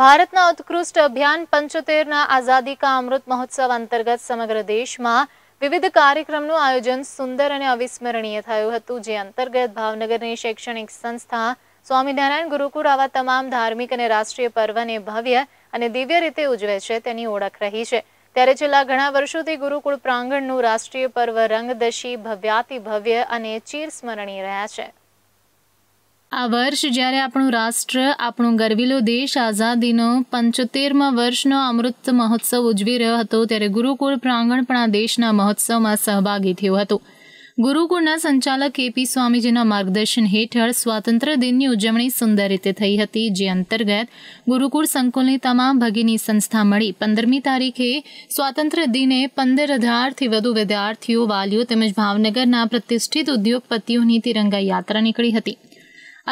ભારતના ઉત્કૃષ્ટ અભિયાન પંચોતેરના આઝાદી કા અમૃત મહોત્સવ અંતર્ગત સમગ્ર દેશમાં વિવિધ કાર્યક્રમનું આયોજન સુંદર અને અવિસ્મરણીય થયું હતું જે અંતર્ગત ભાવનગરની શૈક્ષણિક સંસ્થા સ્વામિનારાયણ ગુરુકુળ આવા તમામ ધાર્મિક અને રાષ્ટ્રીય પર્વને ભવ્ય અને દિવ્ય રીતે ઉજવે છે તેની ઓળખ રહી છે ત્યારે છેલ્લા ઘણા વર્ષોથી ગુરુકુળ પ્રાંગણનું રાષ્ટ્રીય પર્વ રંગદશી ભવ્યાતિ ભવ્ય અને ચીરસ્મરણીય રહ્યા છે આ વર્ષ જ્યારે આપણું રાષ્ટ્ર આપણો ગરવીલો દેશ આઝાદીનો પંચોતેરમાં વર્ષનો અમૃત મહોત્સવ ઉજવી રહ્યો હતો ત્યારે ગુરુકુળ પ્રાંગણ પણ આ દેશના મહોત્સવમાં સહભાગી થયો હતો ગુરુકુળના સંચાલક એપી સ્વામીજીના માર્ગદર્શન હેઠળ સ્વાતંત્ર્ય દિનની ઉજવણી સુંદર રીતે થઈ હતી જે અંતર્ગત ગુરુકુળ સંકુલની તમામ ભગીની સંસ્થા મળી પંદરમી તારીખે સ્વાતંત્ર્ય દિને પંદર હજારથી વધુ વિદ્યાર્થીઓ વાલીઓ તેમજ ભાવનગરના પ્રતિષ્ઠિત ઉદ્યોગપતિઓની તિરંગા યાત્રા નીકળી હતી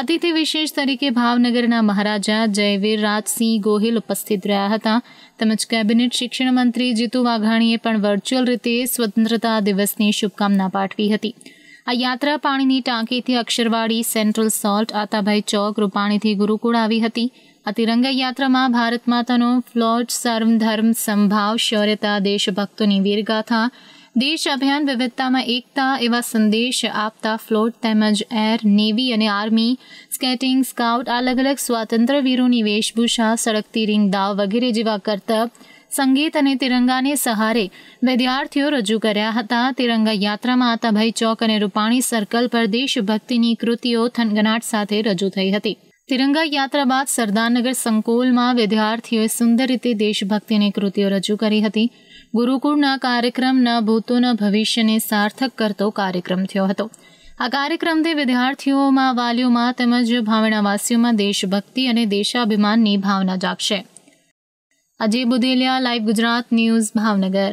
અતિથિ વિશેષ તરીકે ભાવનગરના મહારાજા જયવીર રાજસિંહ ગોહિલ ઉપસ્થિત રહ્યા હતા તેમજ કેબિનેટ શિક્ષણ મંત્રી જીતુ વાઘાણીએ પણ વર્ચ્યુઅલ રીતે સ્વતંત્રતા દિવસની શુભકામના પાઠવી હતી આ યાત્રા પાણીની ટાંકીથી અક્ષરવાડી સેન્ટ્રલ સોલ્ટ આતાભાઈ ચોક રૂપાણીથી ગુરુકુળ આવી હતી આ તિરંગા યાત્રામાં ભારત માતાનો ફ્લોટ સર્વધર્મ સંભાવ શૌર્યતા દેશભક્તોની વીરગાથા દેશ અભિયાન વિવિધતામાં એકતા એવા સંદેશ આપતા ફ્લોટ તેમજ એર નેવી અને આર્મી સ્કેટિંગ સ્કાઉટ અલગ અલગ સ્વાતંત્ર્ય વીરોની વેશભૂષા સળગતી રિંગ દાવ વગેરે જેવા કરતબ સંગીત અને તિરંગાને સહારે વિદ્યાર્થીઓ રજૂ કર્યા હતા તિરંગા યાત્રામાં આતાભાઈ ચોક અને રૂપાણી સર્કલ પર દેશભક્તિની કૃતિઓ થનગનાટ સાથે રજૂ થઈ હતી તિરંગા યાત્રા બાદ સરદારનગર સંકુલમાં વિદ્યાર્થીઓએ સુંદર રીતે દેશભક્તિની કૃતિઓ રજૂ કરી હતી ગુરુકુળના કાર્યક્રમના ભૂતોના ભવિષ્યને સાર્થક કરતો કાર્યક્રમ થયો હતો આ કાર્યક્રમથી વિદ્યાર્થીઓમાં વાલીઓમાં તેમજ ભાવણાવાસીઓમાં દેશભક્તિ અને દેશાભિમાનની ભાવના જાગશે અજય બુદેલિયા લાઈવ ગુજરાત ન્યૂઝ ભાવનગર